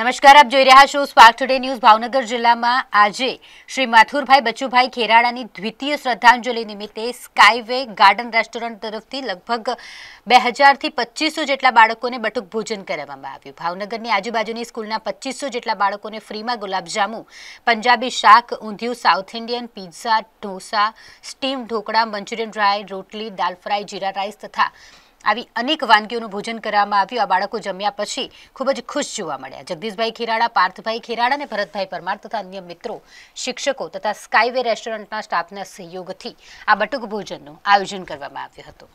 નમસ્કાર આપ જોઈ રહ્યા છો સ્પાર્ક ટુડે ન્યૂઝ ભાવનગર જિલ્લામાં આજે શ્રી માથુરભાઈ બચુભાઈ ખેરાડાની દ્વિતીય શ્રદ્ધાંજલિ નિમિત્તે સ્કાયવે ગાર્ડન રેસ્ટોરન્ટ તરફથી લગભગ બે હજારથી પચીસો જેટલા બાળકોને બટુક ભોજન કરાવવામાં આવ્યું ભાવનગરની આજુબાજુની સ્કૂલના પચીસો જેટલા બાળકોને ફ્રીમાં ગુલાબજાંબુ પંજાબી શાક undhiyu south Indian pizza dosa steam dhokla Manchurian dry રોટલી દાલ ફ્રાય જીરા રાઈસ તથા આવી અનેક વાનગીઓનું ભોજન કરવામાં આવ્યું આ બાળકો જમ્યા પછી ખૂબ જ ખુશ જોવા મળ્યા જગદીશભાઈ ખેરાડા પાર્થભાઈ ખેરાડા અને ભરતભાઈ પરમાર તથા અન્ય મિત્રો શિક્ષકો તથા સ્કાયવે રેસ્ટોરન્ટના સ્ટાફના સહયોગથી આ બટુક ભોજનનું આયોજન કરવામાં આવ્યું હતું